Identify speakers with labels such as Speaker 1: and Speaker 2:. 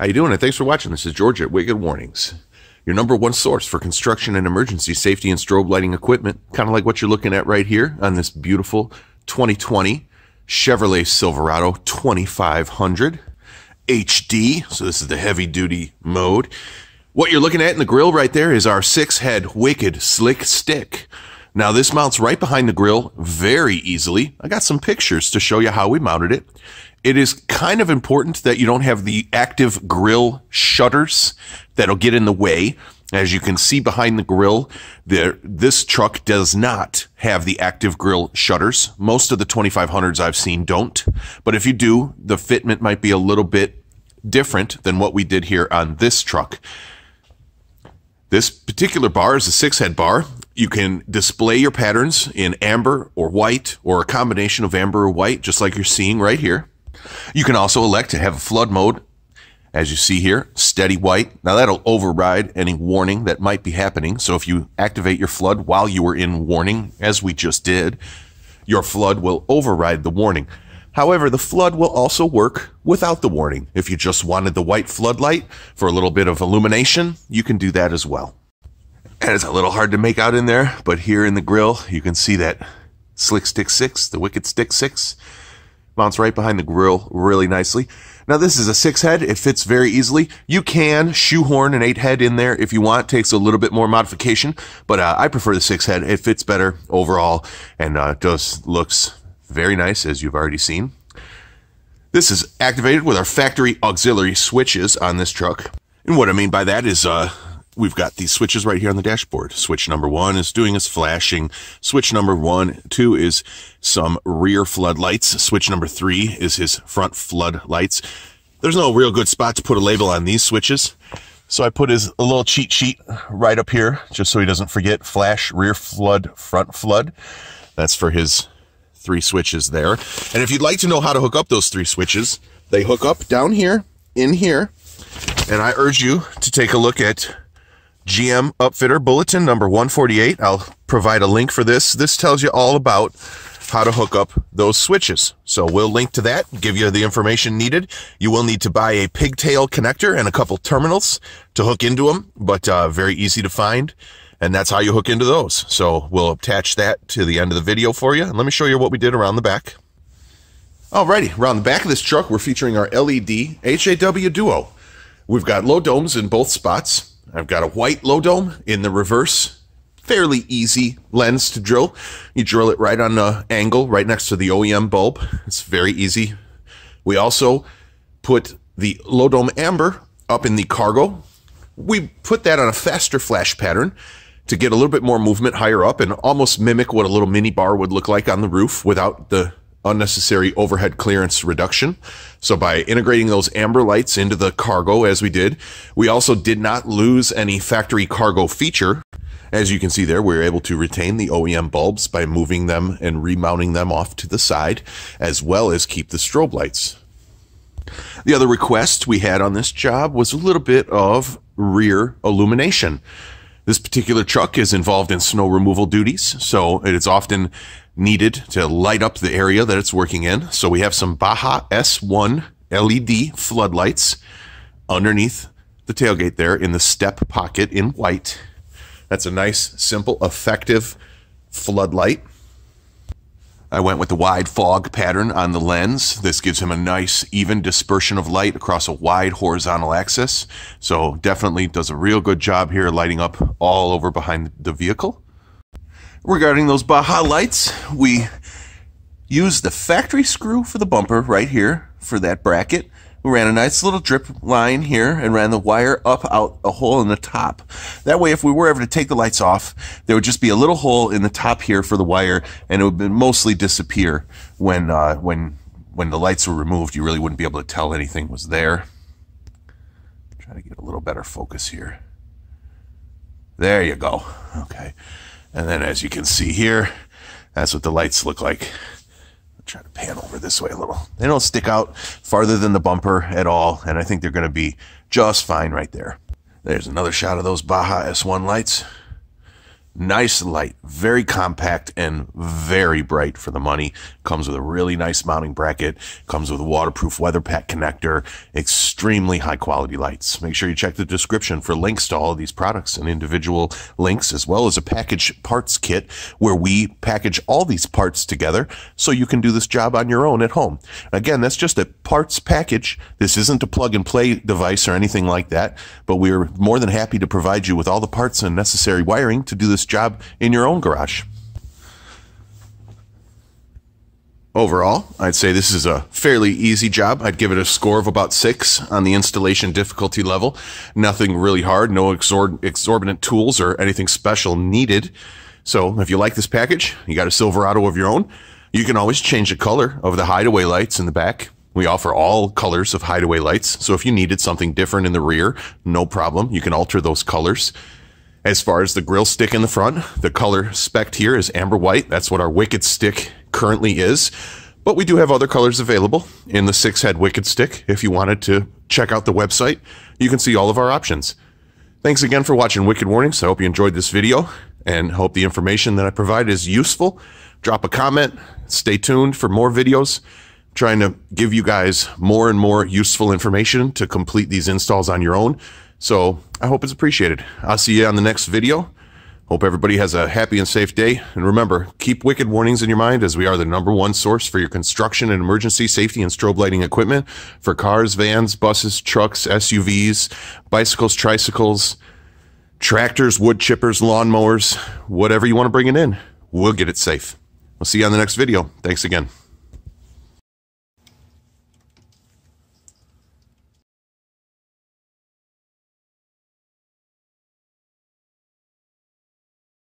Speaker 1: How you doing? And thanks for watching. This is George at Wicked Warnings, your number one source for construction and emergency safety and strobe lighting equipment, kind of like what you're looking at right here on this beautiful 2020 Chevrolet Silverado 2500 HD. So this is the heavy duty mode. What you're looking at in the grill right there is our six head Wicked Slick Stick. Now this mounts right behind the grill very easily. I got some pictures to show you how we mounted it it is kind of important that you don't have the active grill shutters that'll get in the way. As you can see behind the grill, there, this truck does not have the active grill shutters. Most of the 2500s I've seen don't. But if you do, the fitment might be a little bit different than what we did here on this truck. This particular bar is a six head bar. You can display your patterns in amber or white or a combination of amber or white, just like you're seeing right here. You can also elect to have a flood mode, as you see here, steady white. Now that'll override any warning that might be happening. So if you activate your flood while you were in warning, as we just did, your flood will override the warning. However, the flood will also work without the warning. If you just wanted the white floodlight for a little bit of illumination, you can do that as well. And it's a little hard to make out in there, but here in the grill, you can see that Slick Stick 6, the Wicked Stick 6, mounts right behind the grill really nicely. Now this is a six head. It fits very easily. You can shoehorn an eight head in there if you want. It takes a little bit more modification, but uh, I prefer the six head. It fits better overall and uh, just looks very nice as you've already seen. This is activated with our factory auxiliary switches on this truck. And what I mean by that is uh, we've got these switches right here on the dashboard. Switch number one is doing is flashing. Switch number one, two is some rear floodlights. Switch number three is his front floodlights. There's no real good spot to put a label on these switches. So I put his a little cheat sheet right up here, just so he doesn't forget flash, rear flood, front flood. That's for his three switches there. And if you'd like to know how to hook up those three switches, they hook up down here, in here. And I urge you to take a look at GM Upfitter Bulletin number 148. I'll provide a link for this. This tells you all about how to hook up those switches. So we'll link to that, give you the information needed. You will need to buy a pigtail connector and a couple terminals to hook into them, but uh, very easy to find. And that's how you hook into those. So we'll attach that to the end of the video for you. And let me show you what we did around the back. Alrighty, around the back of this truck, we're featuring our LED HAW Duo. We've got low domes in both spots. I've got a white low dome in the reverse. Fairly easy lens to drill. You drill it right on the angle, right next to the OEM bulb. It's very easy. We also put the low dome amber up in the cargo. We put that on a faster flash pattern to get a little bit more movement higher up and almost mimic what a little mini bar would look like on the roof without the unnecessary overhead clearance reduction. So by integrating those amber lights into the cargo as we did, we also did not lose any factory cargo feature. As you can see there, we were able to retain the OEM bulbs by moving them and remounting them off to the side, as well as keep the strobe lights. The other request we had on this job was a little bit of rear illumination. This particular truck is involved in snow removal duties, so it is often needed to light up the area that it's working in. So we have some Baja S1 LED floodlights underneath the tailgate there in the step pocket in white. That's a nice, simple, effective floodlight. I went with the wide fog pattern on the lens. This gives him a nice even dispersion of light across a wide horizontal axis. So definitely does a real good job here lighting up all over behind the vehicle. Regarding those Baja lights, we use the factory screw for the bumper right here for that bracket we ran a nice little drip line here and ran the wire up out a hole in the top. That way, if we were ever to take the lights off, there would just be a little hole in the top here for the wire and it would mostly disappear when, uh, when, when the lights were removed. You really wouldn't be able to tell anything was there. Try to get a little better focus here. There you go. Okay. And then as you can see here, that's what the lights look like try to pan over this way a little. They don't stick out farther than the bumper at all, and I think they're going to be just fine right there. There's another shot of those Baja S1 lights. Nice light, very compact and very bright for the money. Comes with a really nice mounting bracket, comes with a waterproof weather pack connector, extremely high quality lights. Make sure you check the description for links to all of these products and individual links, as well as a package parts kit where we package all these parts together so you can do this job on your own at home. Again, that's just a parts package. This isn't a plug and play device or anything like that, but we're more than happy to provide you with all the parts and necessary wiring to do this job in your own garage. Overall, I'd say this is a fairly easy job. I'd give it a score of about six on the installation difficulty level. Nothing really hard, no exor exorbitant tools or anything special needed. So if you like this package, you got a Silverado of your own, you can always change the color of the hideaway lights in the back. We offer all colors of hideaway lights, so if you needed something different in the rear, no problem. You can alter those colors. As far as the grill stick in the front, the color spec here is amber white. That's what our Wicked stick currently is. But we do have other colors available in the six head Wicked stick. If you wanted to check out the website, you can see all of our options. Thanks again for watching Wicked Warnings. I hope you enjoyed this video and hope the information that I provided is useful. Drop a comment. Stay tuned for more videos. I'm trying to give you guys more and more useful information to complete these installs on your own. So I hope it's appreciated. I'll see you on the next video. Hope everybody has a happy and safe day. And remember, keep wicked warnings in your mind as we are the number one source for your construction and emergency safety and strobe lighting equipment for cars, vans, buses, trucks, SUVs, bicycles, tricycles, tractors, wood chippers, lawnmowers, whatever you want to bring it in. We'll get it safe. We'll see you on the next video. Thanks again.